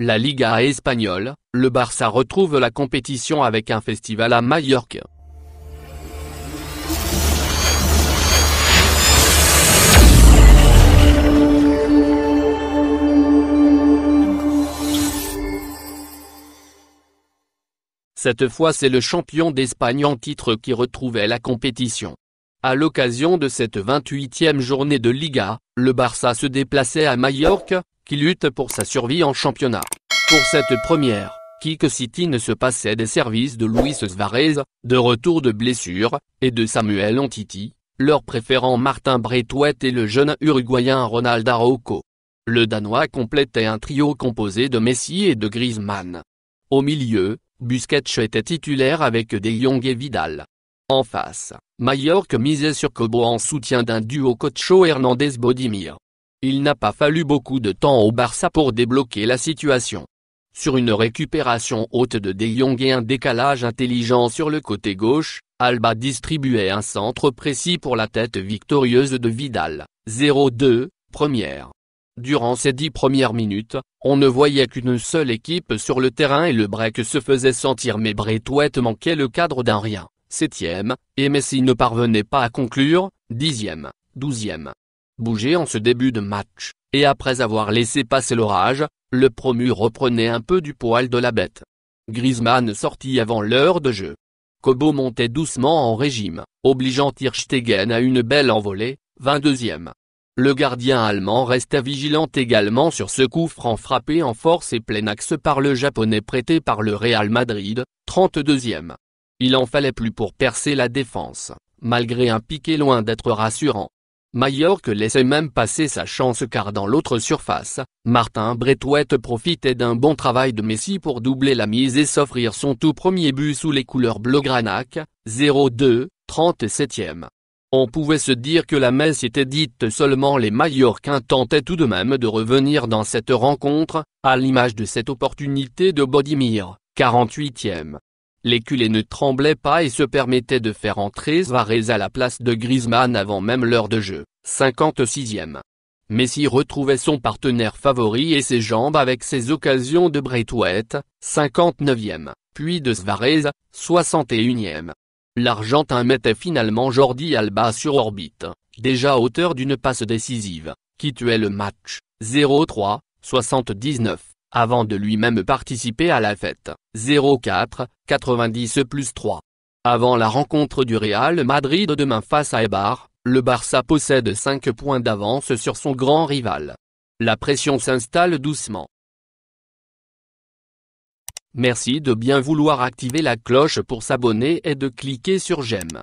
La Liga espagnole, le Barça retrouve la compétition avec un festival à Majorque. Cette fois c'est le champion d'Espagne en titre qui retrouvait la compétition. À l'occasion de cette 28e journée de Liga, le Barça se déplaçait à Majorque, qui lutte pour sa survie en championnat. Pour cette première, Kick City ne se passait des services de Luis Suarez, de retour de blessure, et de Samuel Antiti, leur préférant Martin Braithwaite et le jeune Uruguayen Ronald Arauco. Le Danois complétait un trio composé de Messi et de Griezmann. Au milieu, Busquets était titulaire avec De Jong et Vidal. En face, Mallorca misait sur Cobo en soutien d'un duo Cocho Hernandez-Bodimir. Il n'a pas fallu beaucoup de temps au Barça pour débloquer la situation. Sur une récupération haute de De Jong et un décalage intelligent sur le côté gauche, Alba distribuait un centre précis pour la tête victorieuse de Vidal, 0-2, première. Durant ces dix premières minutes, on ne voyait qu'une seule équipe sur le terrain et le break se faisait sentir mais Bretouette manquait le cadre d'un rien, septième, et Messi ne parvenait pas à conclure, dixième, douzième, bouger en ce début de match, et après avoir laissé passer l'orage, le promu reprenait un peu du poil de la bête. Griezmann sortit avant l'heure de jeu. Kobo montait doucement en régime, obligeant Tirstegen à une belle envolée, 22e. Le gardien allemand resta vigilant également sur ce coup franc frappé en force et plein axe par le japonais prêté par le Real Madrid, 32e. Il en fallait plus pour percer la défense, malgré un piqué loin d'être rassurant. Mallorque laissait même passer sa chance car dans l'autre surface, Martin Bretouette profitait d'un bon travail de Messi pour doubler la mise et s'offrir son tout premier but sous les couleurs blaugranac, 0-2, 37e. On pouvait se dire que la messe était dite seulement les Mallorquins tentaient tout de même de revenir dans cette rencontre, à l'image de cette opportunité de Bodimir, 48e les ne tremblait pas et se permettait de faire entrer Suarez à la place de Griezmann avant même l'heure de jeu, 56e. Messi retrouvait son partenaire favori et ses jambes avec ses occasions de Braithwaite, 59e, puis de Suarez, 61e. L'Argentin mettait finalement Jordi Alba sur orbite, déjà auteur d'une passe décisive, qui tuait le match, 0-3, 79 avant de lui-même participer à la fête. 0,4, 90 plus 3. Avant la rencontre du Real Madrid demain face à Eibar, le Barça possède 5 points d'avance sur son grand rival. La pression s'installe doucement. Merci de bien vouloir activer la cloche pour s'abonner et de cliquer sur j'aime.